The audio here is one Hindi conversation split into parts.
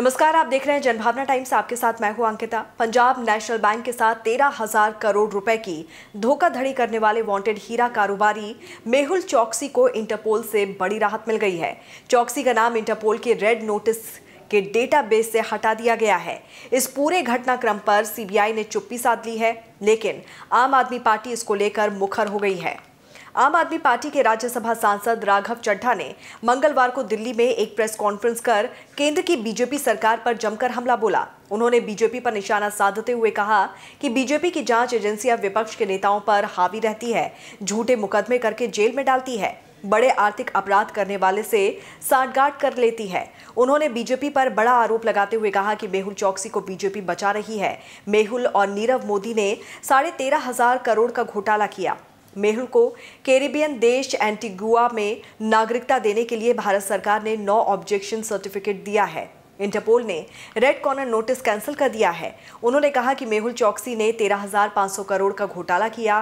नमस्कार आप देख रहे हैं जनभावना टाइम्स आपके साथ मैं हूं अंकिता पंजाब नेशनल बैंक के साथ तेरह हजार करोड़ रुपए की धोखाधड़ी करने वाले वांटेड हीरा कारोबारी मेहुल चौकसी को इंटरपोल से बड़ी राहत मिल गई है चौकसी का नाम इंटरपोल के रेड नोटिस के डेटाबेस से हटा दिया गया है इस पूरे घटनाक्रम पर सीबीआई ने चुप्पी साध ली है लेकिन आम आदमी पार्टी इसको लेकर मुखर हो गई है आम आदमी पार्टी के राज्यसभा सांसद राघव चड्ढा ने मंगलवार को दिल्ली में एक प्रेस कॉन्फ्रेंस कर केंद्र की बीजेपी सरकार पर जमकर हमला बोला उन्होंने बीजेपी पर निशाना साधते हुए कहा कि बीजेपी की जांच एजेंसियां विपक्ष के नेताओं पर हावी रहती है झूठे मुकदमे करके जेल में डालती है बड़े आर्थिक अपराध करने वाले से साठगांठ कर लेती है उन्होंने बीजेपी पर बड़ा आरोप लगाते हुए कहा कि मेहुल चौकसी को बीजेपी बचा रही है मेहुल और नीरव मोदी ने साढ़े तेरह हजार करोड़ का घोटाला किया मेहुल को कैरिबियन देश एंटीगुआ में नागरिकता देने के लिए भारत सरकार ने नौ ऑब्जेक्शन सर्टिफिकेट दिया है इंटरपोल ने रेड कॉर्नर नोटिस कैंसिल कर दिया है उन्होंने कहा कि मेहुल चौकसी ने 13,500 करोड़ का घोटाला किया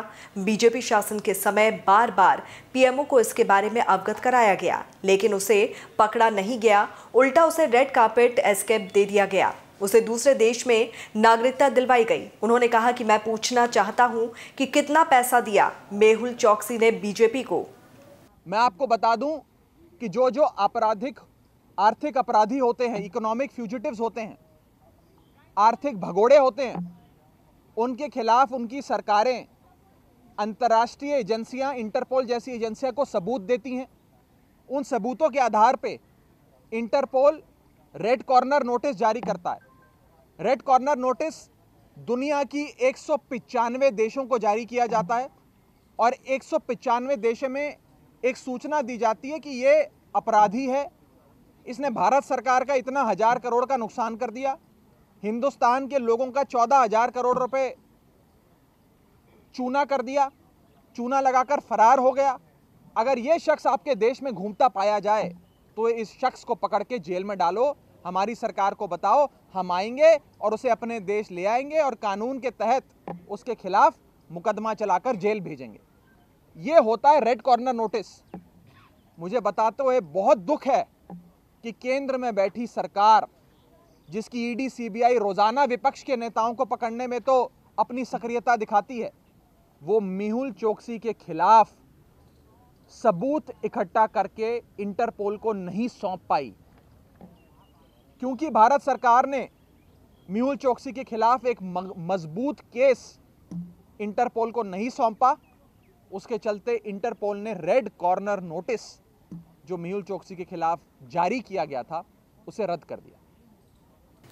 बीजेपी शासन के समय बार बार पीएमओ को इसके बारे में अवगत कराया गया लेकिन उसे पकड़ा नहीं गया उल्टा उसे रेड कार्पेट एस्केप दे दिया गया उसे दूसरे देश में नागरिकता दिलवाई गई उन्होंने कहा कि मैं पूछना चाहता हूं कि कितना पैसा दिया मेहुल चौकसी ने बीजेपी को मैं आपको बता दूं कि जो जो आपराधिक आर्थिक अपराधी होते हैं इकोनॉमिक फ्यूजिटिव होते हैं आर्थिक भगोड़े होते हैं उनके खिलाफ उनकी सरकारें अंतर्राष्ट्रीय एजेंसियां इंटरपोल जैसी एजेंसियां को सबूत देती हैं उन सबूतों के आधार पे इंटरपोल रेड कॉर्नर नोटिस जारी करता है रेड कॉर्नर नोटिस दुनिया की एक देशों को जारी किया जाता है और एक देशों में एक सूचना दी जाती है कि ये अपराधी है इसने भारत सरकार का इतना हज़ार करोड़ का नुकसान कर दिया हिंदुस्तान के लोगों का चौदह हज़ार करोड़ रुपए चूना कर दिया चूना लगाकर फरार हो गया अगर ये शख्स आपके देश में घूमता पाया जाए तो इस शख्स को पकड़ के जेल में डालो हमारी सरकार को बताओ हम आएंगे और उसे अपने देश ले आएंगे और कानून के तहत उसके खिलाफ मुकदमा चलाकर जेल भेजेंगे ये होता है रेड कॉर्नर नोटिस मुझे बताते हुए बहुत दुख है कि केंद्र में बैठी सरकार जिसकी ईडी e सीबीआई रोज़ाना विपक्ष के नेताओं को पकड़ने में तो अपनी सक्रियता दिखाती है वो मिहुल चौकसी के खिलाफ सबूत इकट्ठा करके इंटरपोल को नहीं सौंप पाई क्योंकि भारत सरकार ने म्यूल चौकसी के खिलाफ एक मजबूत केस इंटरपोल को नहीं सौंपा उसके चलते इंटरपोल ने रेड कॉर्नर नोटिस जो मेहुल चौकसी के खिलाफ जारी किया गया था उसे रद्द कर दिया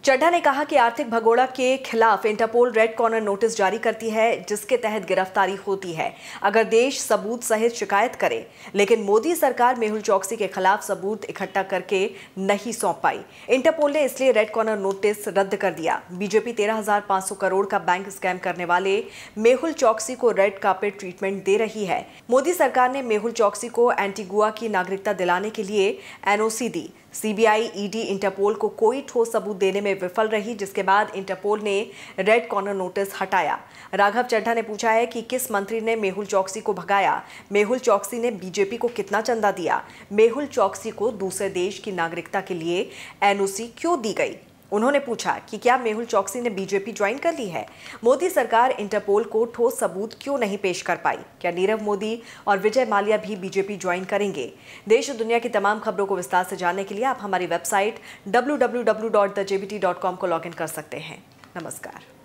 चड्ढा ने कहा कि आर्थिक भगोड़ा के खिलाफ इंटरपोल रेड कॉर्नर नोटिस जारी करती है जिसके तहत गिरफ्तारी होती है अगर देश सबूत सहित शिकायत करे लेकिन मोदी सरकार मेहुल चौकसी के खिलाफ सबूत इकट्ठा करके नहीं सौंप पाई इंटरपोल ने इसलिए रेड कॉर्नर नोटिस रद्द कर दिया बीजेपी तेरह करोड़ का बैंक स्कैम करने वाले मेहुल चौकसी को रेड कार्पेट ट्रीटमेंट दे रही है मोदी सरकार ने मेहुल चौकसी को एंटीगुआ की नागरिकता दिलाने के लिए एनओसी दी सीबीआई ईडी इंटरपोल को कोई ठोस सबूत देने में विफल रही जिसके बाद इंटरपोल ने रेड कॉर्नर नोटिस हटाया राघव चड्ढा ने पूछा है कि किस मंत्री ने मेहुल चौकसी को भगाया मेहुल चौकसी ने बीजेपी को कितना चंदा दिया मेहुल चौकसी को दूसरे देश की नागरिकता के लिए एनओसी क्यों दी गई उन्होंने पूछा कि क्या मेहुल चौकसी ने बीजेपी ज्वाइन कर ली है मोदी सरकार इंटरपोल को ठोस सबूत क्यों नहीं पेश कर पाई क्या नीरव मोदी और विजय माल्या भी बीजेपी ज्वाइन करेंगे देश और दुनिया की तमाम खबरों को विस्तार से जानने के लिए आप हमारी वेबसाइट डब्ल्यू को लॉग कर सकते हैं नमस्कार